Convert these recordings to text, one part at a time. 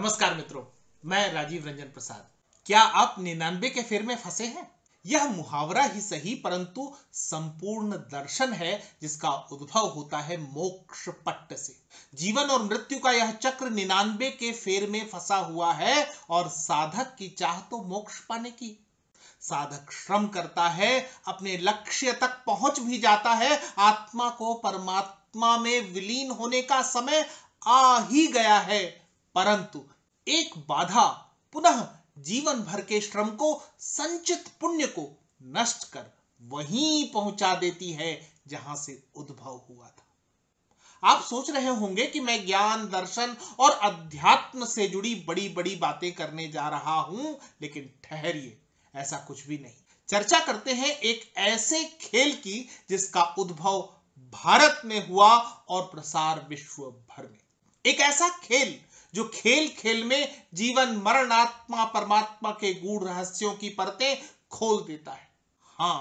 नमस्कार मित्रों मैं राजीव रंजन प्रसाद क्या आप निन्यानबे के फेर में फंसे हैं यह मुहावरा ही सही परंतु संपूर्ण दर्शन है जिसका उद्भव होता है मोक्ष पट्ट से जीवन और मृत्यु का यह चक्र निन्यानबे के फेर में फंसा हुआ है और साधक की चाह तो मोक्ष पाने की साधक श्रम करता है अपने लक्ष्य तक पहुंच भी जाता है आत्मा को परमात्मा में विलीन होने का समय आ ही गया है परंतु एक बाधा पुनः जीवन भर के श्रम को संचित पुण्य को नष्ट कर वहीं पहुंचा देती है जहां से उद्भव हुआ था आप सोच रहे होंगे कि मैं ज्ञान दर्शन और अध्यात्म से जुड़ी बड़ी बड़ी बातें करने जा रहा हूं लेकिन ठहरिए ऐसा कुछ भी नहीं चर्चा करते हैं एक ऐसे खेल की जिसका उद्भव भारत में हुआ और प्रसार विश्व भर में एक ऐसा खेल जो खेल खेल में जीवन मरणात्मा परमात्मा के गूढ़ रहस्यों की परतें खोल देता है हाँ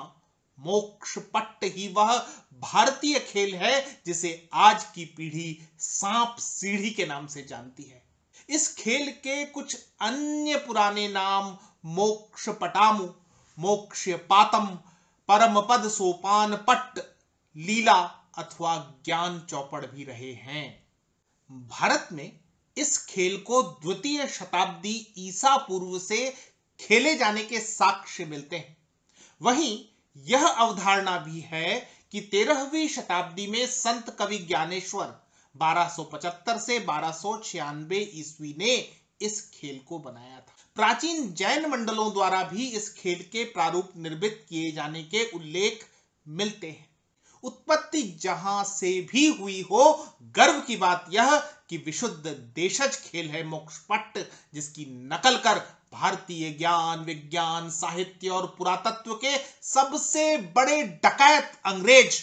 मोक्ष पट्ट ही वह भारतीय खेल है जिसे आज की पीढ़ी सांप सीढ़ी के नाम से जानती है इस खेल के कुछ अन्य पुराने नाम मोक्ष पटामु मोक्ष पातम परम पद सोपान पट्ट लीला अथवा ज्ञान चौपड़ भी रहे हैं भारत में इस खेल को द्वितीय शताब्दी ईसा पूर्व से खेले जाने के साक्ष्य मिलते हैं वहीं यह अवधारणा भी है कि तेरहवीं शताब्दी में संत कवि ज्ञानेश्वर 1275 से बारह ईस्वी ने इस खेल को बनाया था प्राचीन जैन मंडलों द्वारा भी इस खेल के प्रारूप निर्मित किए जाने के उल्लेख मिलते हैं उत्पत्ति जहां से भी हुई हो गर्व की बात यह कि विशुद्ध देशज खेल है मोक्षपट जिसकी नकल कर भारतीय ज्ञान विज्ञान साहित्य और पुरातत्व के सबसे बड़े डकैत अंग्रेज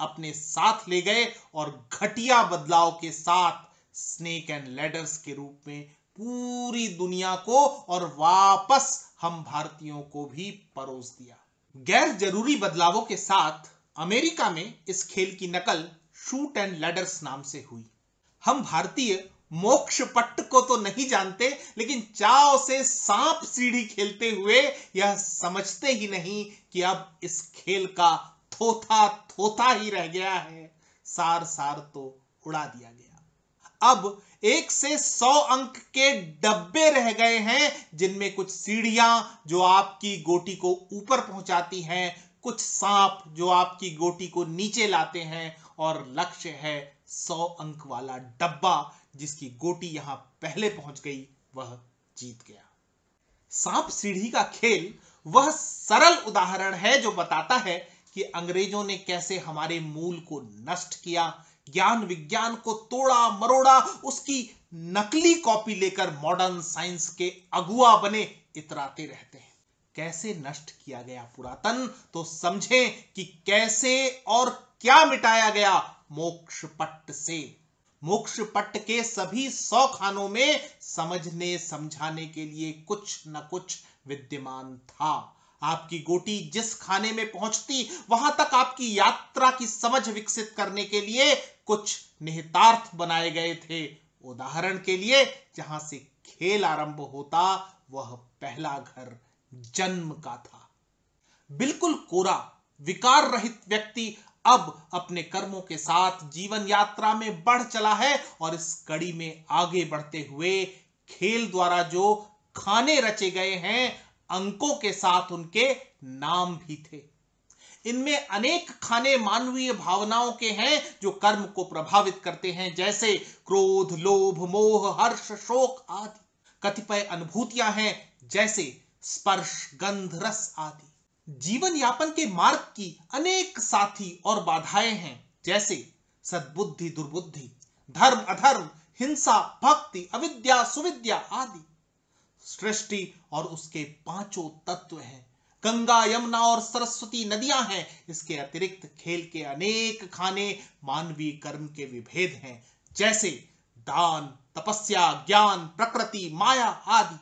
अपने साथ ले गए और घटिया बदलाव के साथ स्नेक एंड लेडर्स के रूप में पूरी दुनिया को और वापस हम भारतीयों को भी परोस दिया गैर जरूरी बदलावों के साथ अमेरिका में इस खेल की नकल शूट एंड लैडर्स नाम से हुई हम भारतीय मोक्ष पट्ट को तो नहीं जानते लेकिन चाव से सांप सीढ़ी खेलते हुए यह समझते ही नहीं कि अब इस खेल का थोथा थोथा ही रह गया है सार सार तो उड़ा दिया गया अब एक से सौ अंक के डब्बे रह गए हैं जिनमें कुछ सीढ़ियां जो आपकी गोटी को ऊपर पहुंचाती हैं कुछ सांप जो आपकी गोटी को नीचे लाते हैं और लक्ष्य है सौ अंक वाला डब्बा जिसकी गोटी यहां पहले पहुंच गई वह जीत गया सांप सीढ़ी का खेल वह सरल उदाहरण है जो बताता है कि अंग्रेजों ने कैसे हमारे मूल को नष्ट किया ज्ञान विज्ञान को तोड़ा मरोड़ा उसकी नकली कॉपी लेकर मॉडर्न साइंस के अगुआ बने इतराते रहते हैं कैसे नष्ट किया गया पुरातन तो समझें कि कैसे और क्या मिटाया गया मोक्ष पट्ट से मोक्ष पट्ट के सभी सौ खानों में समझने समझाने के लिए कुछ न कुछ विद्यमान था आपकी गोटी जिस खाने में पहुंचती वहां तक आपकी यात्रा की समझ विकसित करने के लिए कुछ निहितार्थ बनाए गए थे उदाहरण के लिए जहां से खेल आरंभ होता वह पहला घर जन्म का था बिल्कुल कोरा विकार रहित व्यक्ति अब अपने कर्मों के साथ जीवन यात्रा में बढ़ चला है और इस कड़ी में आगे बढ़ते हुए खेल द्वारा जो खाने रचे गए हैं अंकों के साथ उनके नाम भी थे इनमें अनेक खाने मानवीय भावनाओं के हैं जो कर्म को प्रभावित करते हैं जैसे क्रोध लोभ मोह हर्ष शोक आदि कतिपय अनुभूतियां हैं जैसे स्पर्श गंध रस आदि जीवन यापन के मार्ग की अनेक साथी और बाधाएं हैं जैसे सद्बुद्धि दुर्बुद्धि धर्म अधर्म हिंसा भक्ति अविद्या सुविद्या आदि सृष्टि और उसके पांचों तत्व हैं गंगा यमुना और सरस्वती नदियां हैं इसके अतिरिक्त खेल के अनेक खाने मानवीय कर्म के विभेद हैं जैसे दान तपस्या ज्ञान प्रकृति माया आदि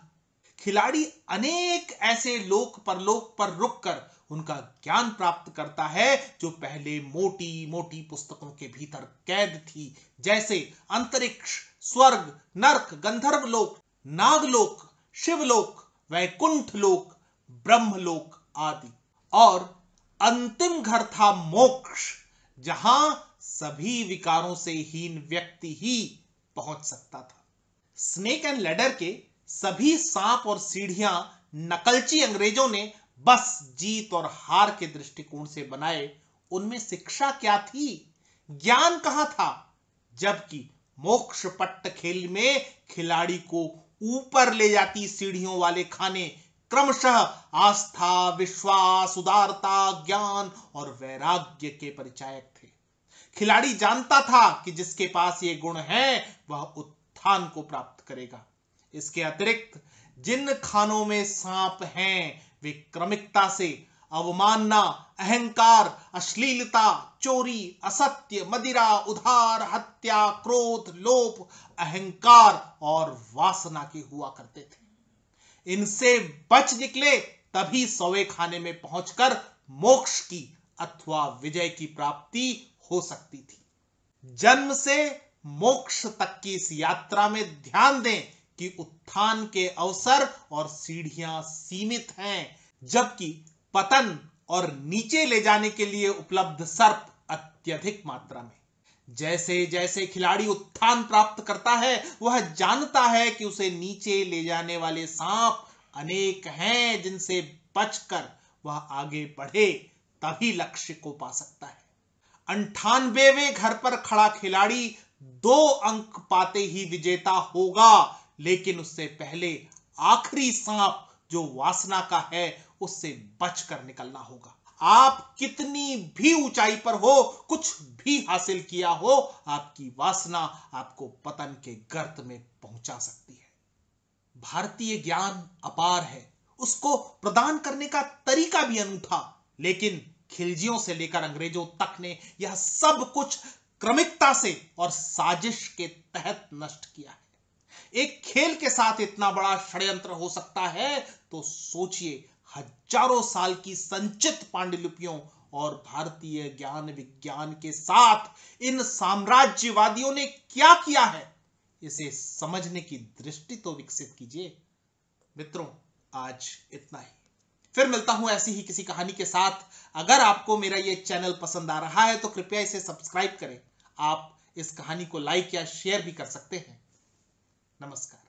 खिलाड़ी अनेक ऐसे लोक परलोक पर रुक कर उनका ज्ञान प्राप्त करता है जो पहले मोटी मोटी पुस्तकों के भीतर कैद थी जैसे अंतरिक्ष स्वर्ग नर्क गंधर्व लोक नागलोक शिवलोक वैकुंठ लोक ब्रह्मलोक आदि और अंतिम घर था मोक्ष जहां सभी विकारों से हीन व्यक्ति ही पहुंच सकता था स्नेक एंड लेडर के सभी सांप और सीढ़ियां नकलची अंग्रेजों ने बस जीत और हार के दृष्टिकोण से बनाए उनमें शिक्षा क्या थी ज्ञान कहां था जबकि मोक्ष पट्ट खेल में खिलाड़ी को ऊपर ले जाती सीढ़ियों वाले खाने क्रमशः आस्था विश्वास उदारता ज्ञान और वैराग्य के परिचायक थे खिलाड़ी जानता था कि जिसके पास ये गुण हैं वह उत्थान को प्राप्त करेगा इसके अतिरिक्त जिन खानों में सांप हैं वे क्रमिकता से अवमानना अहंकार अश्लीलता चोरी असत्य मदिरा उधार हत्या क्रोध लोप अहंकार और वासना के हुआ करते थे इनसे बच निकले तभी सौवे खाने में पहुंचकर मोक्ष की अथवा विजय की प्राप्ति हो सकती थी जन्म से मोक्ष तक की इस यात्रा में ध्यान दें कि उत्थान के अवसर और सीढ़ियां सीमित हैं जबकि पतन और नीचे ले जाने के लिए उपलब्ध सर्प अत्यधिक मात्रा में जैसे जैसे खिलाड़ी उत्थान प्राप्त करता है वह जानता है कि उसे नीचे ले जाने वाले सांप अनेक हैं जिनसे बचकर वह आगे बढ़े तभी लक्ष्य को पा सकता है अंठानबेवे घर पर खड़ा खिलाड़ी दो अंक पाते ही विजेता होगा लेकिन उससे पहले आखिरी सांप जो वासना का है उससे बचकर निकलना होगा आप कितनी भी ऊंचाई पर हो कुछ भी हासिल किया हो आपकी वासना आपको पतन के गर्त में पहुंचा सकती है भारतीय ज्ञान अपार है उसको प्रदान करने का तरीका भी अनूठा लेकिन खिलजियों से लेकर अंग्रेजों तक ने यह सब कुछ क्रमिकता से और साजिश के तहत नष्ट किया है एक खेल के साथ इतना बड़ा षड्यंत्र हो सकता है तो सोचिए हजारों साल की संचित पांडुलिपियों और भारतीय ज्ञान विज्ञान के साथ इन साम्राज्यवादियों ने क्या किया है इसे समझने की दृष्टि तो विकसित कीजिए मित्रों आज इतना ही फिर मिलता हूं ऐसी ही किसी कहानी के साथ अगर आपको मेरा यह चैनल पसंद आ रहा है तो कृपया इसे सब्सक्राइब करें आप इस कहानी को लाइक या शेयर भी कर सकते हैं नमस्कार